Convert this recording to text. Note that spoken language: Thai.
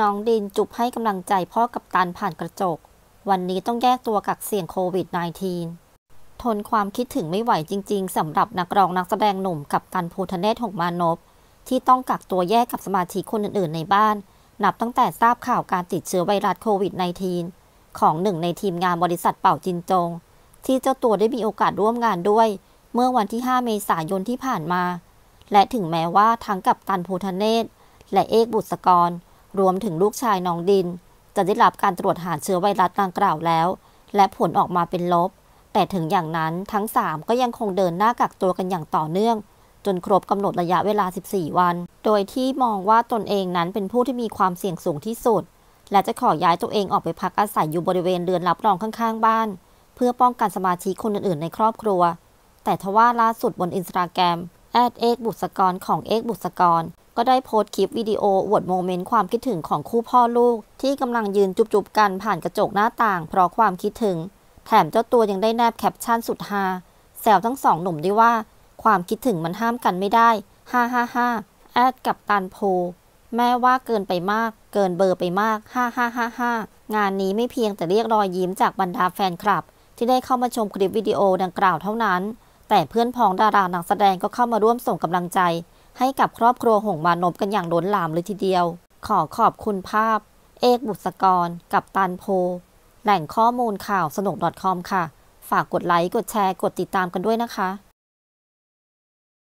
น้องดินจุบให้กำลังใจพ่อกับตันผ่านกระจก วันนี้ต้องแยกตัวกักเสี่ยงโควิด -19 ทนความคิดถึงไม่ไหวจริงๆ สำหรับนักร้องนักแสดงหนุ่มกับตันภูทเนศหงมานพที่ต้องกักตัวแยกกับสมาชิกคนอื่นๆในบ้านนับตั้งแต่ทราบข่าวการติดเชื้อไวรัสโควิด -19 ของหนึ่งในทีมงานบริษัทเป่าจินจง ที่เจ้าตัวได้มีโอกาสร่วมงานด้วย เมื่อวันที่ 5 เมษายนที่ผ่านมา และถึงแม้ว่าทั้งกับตันภูทเนศและเอกบุตรกรรวมถึงลูกชายน้องดินจะได้รับการตรวจหาเชื้อไวรัสดังกล่าวแล้ว และผลออกมาเป็นลบ แต่ถึงอย่างนั้นทั้ง 3 ก็ยังคงเดินหน้ากักตัวกันอย่างต่อเนื่อง จนครบกำหนดระยะเวลา 14 วัน โดยที่มองว่าตนเองนั้นเป็นผู้ที่มีความเสี่ยงสูงที่สุด และจะขอย้ายตัวเองออกไปพักอาศัยอยู่บริเวณเรือนรับรองข้าง ๆ บ้าน เพื่อป้องกันสมาชิกคนอื่นๆ ในครอบครัว แต่ทว่าล่าสุดบนอินสตาแกรมแอดเอกบุษกร ของ เอกบุษกร ก็ได้โพสต์คลิปวิดีโออวดโมเมนต์ ความคิดถึงของคู่พ่อลูกที่กำลังยืนจุบๆกันผ่านกระจกหน้าต่างเพราะความคิดถึง แถมเจ้าตัวยังได้แนบแคปชั่นสุดฮาแซวทั้งสองหนุ่มด้วยว่า ความคิดถึงมันห้ามกันไม่ได้ฮ่าฮ่าฮ่าแอดกับตันโพแม่ว่าเกินไปมากเกินเบอร์ไปมากฮ่าฮ่าฮ่าฮ่างานนี้ไม่เพียงแต่เรียกรอยยิ้มจากบรรดาแฟนคลับ ที่ได้เข้ามาชมคลิปวิดีโอดังกล่าวเท่านั้นแต่เพื่อนพ้องดารานักแสดงก็เข้ามาร่วมส่งกำลังใจ ให้กับครอบครัวหงมานพกันอย่างล้นหลามเลยทีเดียว ขอขอบคุณภาพ เอกบุษกรกับตันโพแหล่งข้อมูลข่าวสนุก .com ค่ะ ฝากกดไลค์กดแชร์กดติดตามกันด้วยนะคะ